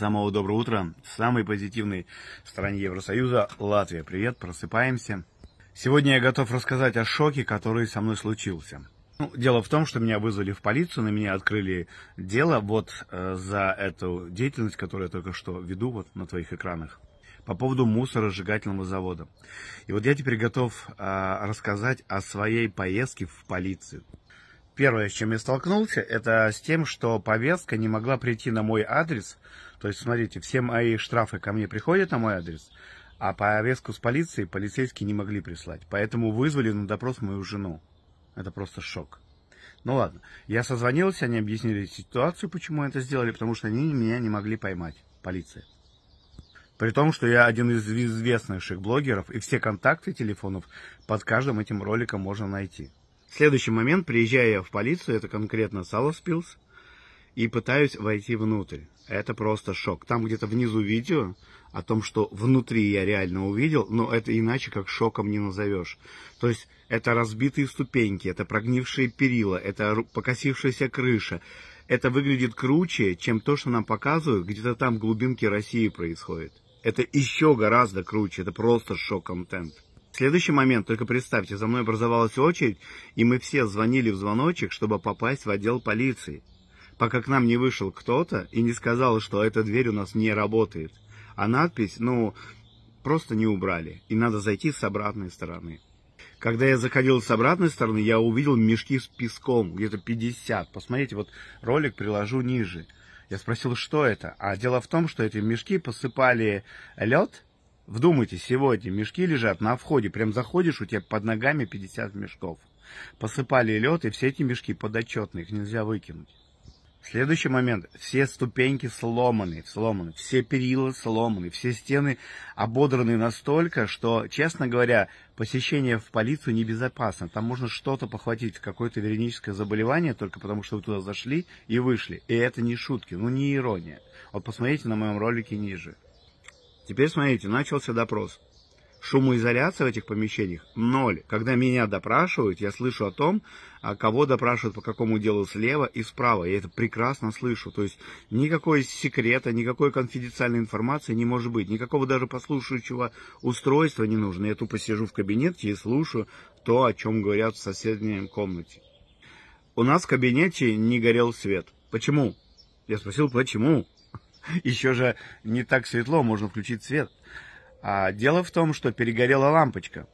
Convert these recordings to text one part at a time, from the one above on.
Самого доброго утра в самой позитивной стране Евросоюза Латвия. Привет, просыпаемся. Сегодня я готов рассказать о шоке, который со мной случился. Ну, дело в том, что меня вызвали в полицию, на меня открыли дело вот э, за эту деятельность, которую я только что веду вот на твоих экранах по поводу мусоросжигательного завода. И вот я теперь готов э, рассказать о своей поездке в полицию первое, с чем я столкнулся, это с тем, что повестка не могла прийти на мой адрес. То есть, смотрите, все мои штрафы ко мне приходят на мой адрес, а повестку с полицией полицейские не могли прислать. Поэтому вызвали на допрос мою жену. Это просто шок. Ну ладно, я созвонился, они объяснили ситуацию, почему это сделали, потому что они меня не могли поймать, полиция. При том, что я один из известнейших блогеров, и все контакты телефонов под каждым этим роликом можно найти. Следующий момент, приезжаю я в полицию, это конкретно Саласпилс, и пытаюсь войти внутрь. Это просто шок. Там где-то внизу видео о том, что внутри я реально увидел, но это иначе как шоком не назовешь. То есть это разбитые ступеньки, это прогнившие перила, это покосившаяся крыша. Это выглядит круче, чем то, что нам показывают, где-то там в глубинке России происходит. Это еще гораздо круче, это просто шок-контент. Следующий момент, только представьте, за мной образовалась очередь, и мы все звонили в звоночек, чтобы попасть в отдел полиции. Пока к нам не вышел кто-то и не сказал, что эта дверь у нас не работает. А надпись, ну, просто не убрали, и надо зайти с обратной стороны. Когда я заходил с обратной стороны, я увидел мешки с песком, где-то 50. Посмотрите, вот ролик приложу ниже. Я спросил, что это? А дело в том, что эти мешки посыпали лед, Вдумайтесь, сегодня мешки лежат на входе, прям заходишь, у тебя под ногами 50 мешков. Посыпали лед, и все эти мешки подотчетные, их нельзя выкинуть. Следующий момент. Все ступеньки сломаны, сломаны, все перила сломаны, все стены ободраны настолько, что, честно говоря, посещение в полицию небезопасно. Там можно что-то похватить, какое-то вероническое заболевание, только потому что вы туда зашли и вышли. И это не шутки, ну не ирония. Вот посмотрите на моем ролике ниже. Теперь смотрите, начался допрос. Шумоизоляция в этих помещениях ноль. Когда меня допрашивают, я слышу о том, а кого допрашивают, по какому делу слева и справа. Я это прекрасно слышу. То есть никакой секрета, никакой конфиденциальной информации не может быть. Никакого даже послушающего устройства не нужно. Я тупо сижу в кабинете и слушаю то, о чем говорят в соседней комнате. У нас в кабинете не горел свет. Почему? Я спросил, почему? Еще же не так светло, можно включить свет. А дело в том, что перегорела лампочка.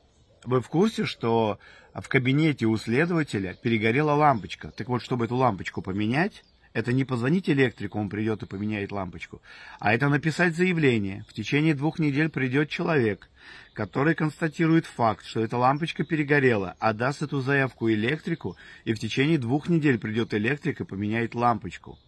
Вы в курсе, что в кабинете у следователя перегорела лампочка? Так вот, чтобы эту лампочку поменять, это не позвонить электрику, он придет и поменяет лампочку, а это написать заявление. В течение двух недель придет человек, который констатирует факт, что эта лампочка перегорела, отдаст а эту заявку электрику, и в течение двух недель придет электрик и поменяет лампочку.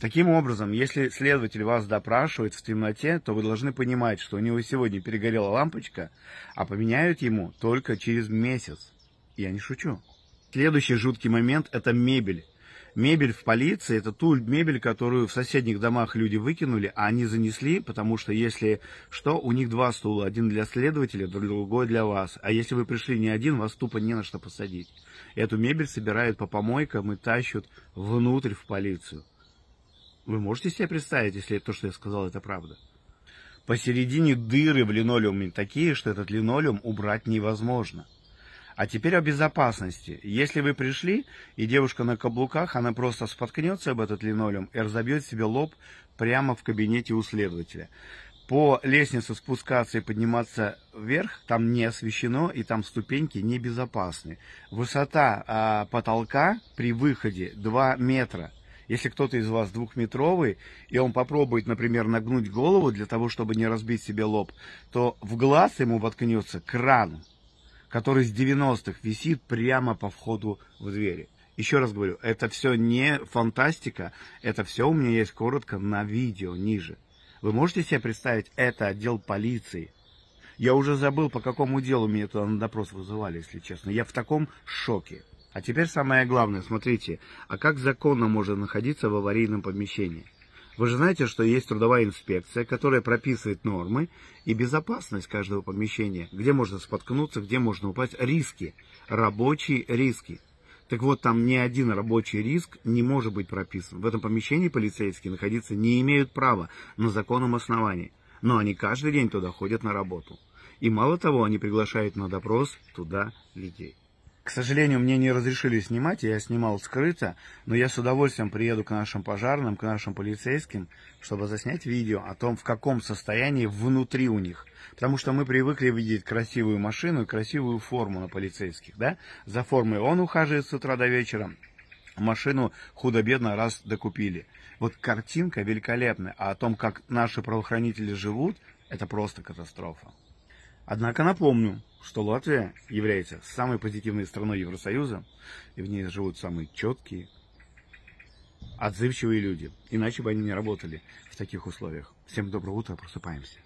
Таким образом, если следователь вас допрашивает в темноте, то вы должны понимать, что у него сегодня перегорела лампочка, а поменяют ему только через месяц. Я не шучу. Следующий жуткий момент – это мебель. Мебель в полиции – это ту мебель, которую в соседних домах люди выкинули, а они занесли, потому что, если что, у них два стула. Один для следователя, другой для вас. А если вы пришли не один, вас тупо не на что посадить. Эту мебель собирают по помойкам и тащат внутрь в полицию. Вы можете себе представить, если то, что я сказал, это правда? Посередине дыры в линолеуме такие, что этот линолеум убрать невозможно. А теперь о безопасности. Если вы пришли, и девушка на каблуках, она просто споткнется об этот линолеум и разобьет себе лоб прямо в кабинете у следователя. По лестнице спускаться и подниматься вверх, там не освещено, и там ступеньки небезопасны. Высота а, потолка при выходе 2 метра. Если кто-то из вас двухметровый, и он попробует, например, нагнуть голову для того, чтобы не разбить себе лоб, то в глаз ему воткнется кран, который с 90-х висит прямо по входу в двери. Еще раз говорю, это все не фантастика, это все у меня есть коротко на видео ниже. Вы можете себе представить, это отдел полиции. Я уже забыл, по какому делу меня туда на допрос вызывали, если честно. Я в таком шоке. А теперь самое главное, смотрите, а как законно можно находиться в аварийном помещении? Вы же знаете, что есть трудовая инспекция, которая прописывает нормы и безопасность каждого помещения, где можно споткнуться, где можно упасть, риски, рабочие риски. Так вот, там ни один рабочий риск не может быть прописан. В этом помещении полицейские находиться не имеют права на законном основании. Но они каждый день туда ходят на работу. И мало того, они приглашают на допрос туда людей. К сожалению, мне не разрешили снимать, я снимал скрыто, но я с удовольствием приеду к нашим пожарным, к нашим полицейским, чтобы заснять видео о том, в каком состоянии внутри у них. Потому что мы привыкли видеть красивую машину и красивую форму на полицейских, да? За формой он ухаживает с утра до вечера, машину худо-бедно раз докупили. Вот картинка великолепная, а о том, как наши правоохранители живут, это просто катастрофа. Однако напомню, что Латвия является самой позитивной страной Евросоюза, и в ней живут самые четкие, отзывчивые люди. Иначе бы они не работали в таких условиях. Всем доброго утра, просыпаемся.